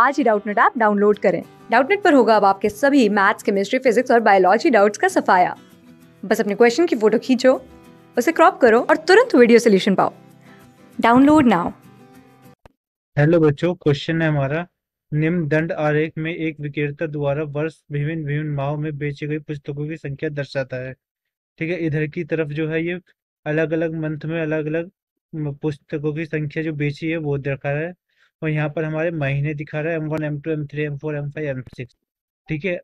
आज ही Doubtnut app download करें डाउटनेट पर होगा अब आपके सभी मैथ्स केमिस्ट्री फिजिक्स और बायोलॉजी डाउट्स का सफाया बस अपने क्वेश्चन की फोटो खींचो उसे क्रॉप करो और तुरंत वीडियो सोल्यूशन पाओ डाउनलोड नाउ हेलो बच्चों क्वेश्चन है हमारा निम्न दंड आरेख में एक विक्रेता द्वारा वर्ष विभिन्न विभिन्न माह में बेची गई पुस्तकों की संख्या दर्शाता है ठीक है इधर की तरफ जो है ये अलग अलग मंथ में अलग अलग पुस्तकों की संख्या जो बेची है वो दिखा रहा है और यहाँ पर हमारे महीने दिखा रहा है M one M two M three M four M five M six ठीक है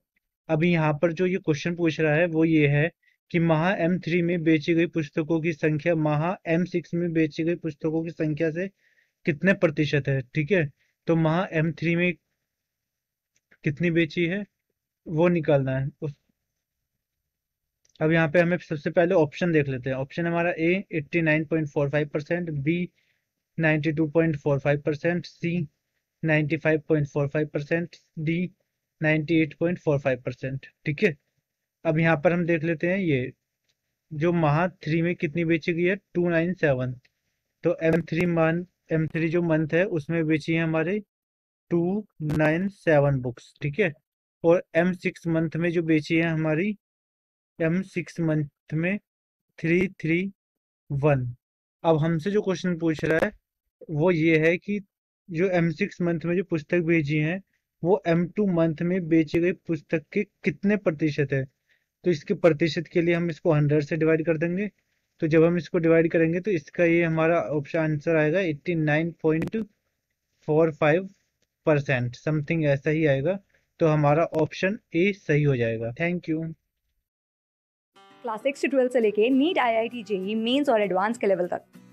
अभी यहाँ पर जो ये क्वेश्चन पूछ रहा है वो ये है कि महा एम थ्री में बेची गई पुस्तकों की संख्या महा एम सिक्स में बेची गई पुस्तकों की संख्या से कितने प्रतिशत है ठीक है तो महा एम थ्री में कितनी बेची है वो निकालना है उस अब यहाँ पे हमें सबसे पहले ऑप्शन देख लेते हैं ऑप्शन हमारा A eighty nine point four five percent B 92.45%, C 95.45%, D 98.45%, ठीक है अब यहाँ पर हम देख लेते हैं ये जो महा थ्री में कितनी बेची गई है टू नाइन सेवन तो एम थ्री मन एम थ्री जो मंथ है उसमें बेची है हमारे टू नाइन सेवन बुक्स ठीक है और एम सिक्स मंथ में जो बेची है हमारी एम सिक्स मंथ में थ्री थ्री वन अब हमसे जो क्वेश्चन पूछ रहा है वो ये है कि जो एम सिक्स मंथ में जो पुस्तक भेजी है वो एम टू मंथ में बेची गई पुस्तक के कितने प्रतिशत है तो इसके प्रतिशत के लिए हम इसको हंड्रेड से डिवाइड कर देंगे तो जब हम इसको डिवाइड करेंगे तो इसका ये हमारा ऑप्शन आंसर आएगा eighty nine point four five percent something ऐसा ही आएगा तो हमारा ऑप्शन ए सही हो जाएगा थैंक यू क्लास सिक्स से लेके NEET I I T JEE mains और एडवांस के लेवल तक